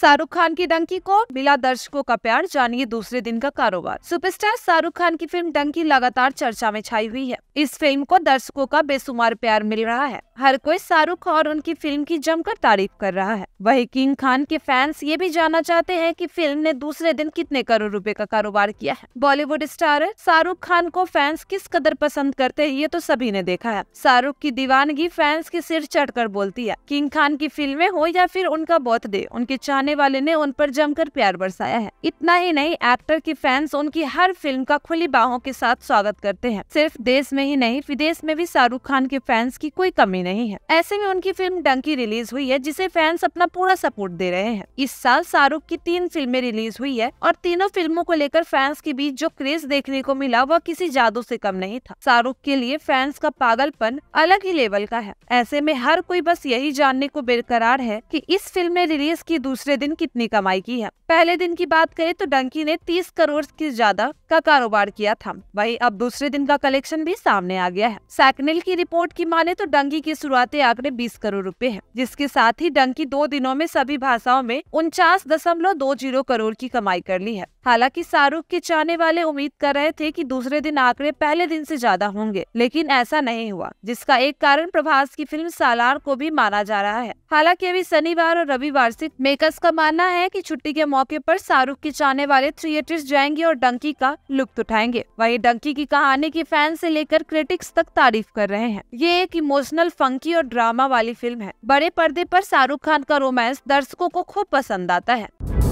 शाहरुख खान की डंकी को मिला दर्शकों का प्यार जानिए दूसरे दिन का कारोबार सुपरस्टार शाहरुख खान की फिल्म डंकी लगातार चर्चा में छाई हुई है इस फिल्म को दर्शकों का बेसुमार प्यार मिल रहा है हर कोई शाहरुख और उनकी फिल्म की जमकर तारीफ कर रहा है वही किंग खान के फैंस ये भी जानना चाहते है की फिल्म ने दूसरे दिन कितने करोड़ रूपए का कारोबार किया है बॉलीवुड स्टार शाहरुख खान को फैंस किस कदर पसंद करते हैं ये तो सभी ने देखा है शाहरुख की दीवानगी फैंस के सिर चढ़कर बोलती है किंग खान की फिल्में हो या फिर उनका बर्थडे उनके चाहने आने वाले ने उन पर जमकर प्यार बरसाया है इतना ही नहीं एक्टर की फैंस उनकी हर फिल्म का खुली बाहों के साथ स्वागत करते हैं सिर्फ देश में ही नहीं विदेश में भी शाहरुख खान के फैंस की कोई कमी नहीं है ऐसे में उनकी फिल्म डंकी रिलीज हुई है जिसे फैंस अपना पूरा सपोर्ट दे रहे हैं इस साल शाहरुख की तीन फिल्में रिलीज हुई है और तीनों फिल्मों को लेकर फैंस के बीच जो क्रेज देखने को मिला वह किसी जादू से कम नहीं था शाहरुख के लिए फैंस का पागलपन अलग ही लेवल का है ऐसे में हर कोई बस यही जानने को बेकरार है कि इस फिल्म में रिलीज की दूसरे दिन कितनी कमाई की है पहले दिन की बात करें तो डंकी ने 30 करोड़ की ज्यादा का कारोबार किया था वही अब दूसरे दिन का कलेक्शन भी सामने आ गया है सैकनेल की रिपोर्ट की माने तो डंकी की शुरुआती आंकड़े बीस करोड़ रूपए है जिसके साथ ही डंकी दो दिनों में सभी भाषाओं में उनचास दशमलव दो जीरो करोड़ की कमाई कर ली है हालांकि शाहरुख के चाहने वाले उम्मीद कर रहे थे कि दूसरे दिन आंकड़े पहले दिन से ज्यादा होंगे लेकिन ऐसा नहीं हुआ जिसका एक कारण प्रभास की फिल्म सालार को भी माना जा रहा है हालांकि अभी शनिवार और रविवार से मेकर्स का मानना है कि छुट्टी के मौके पर शाहरुख के चाहने वाले थिएटर्स जाएंगे और डंकी का लुप्त उठाएंगे वही डंकी की कहानी की फैन ऐसी लेकर क्रिटिक्स तक तारीफ कर रहे हैं ये एक इमोशनल फंकी और ड्रामा वाली फिल्म है बड़े पर्दे आरोप शाहरुख खान का रोमांस दर्शकों को खूब पसंद आता है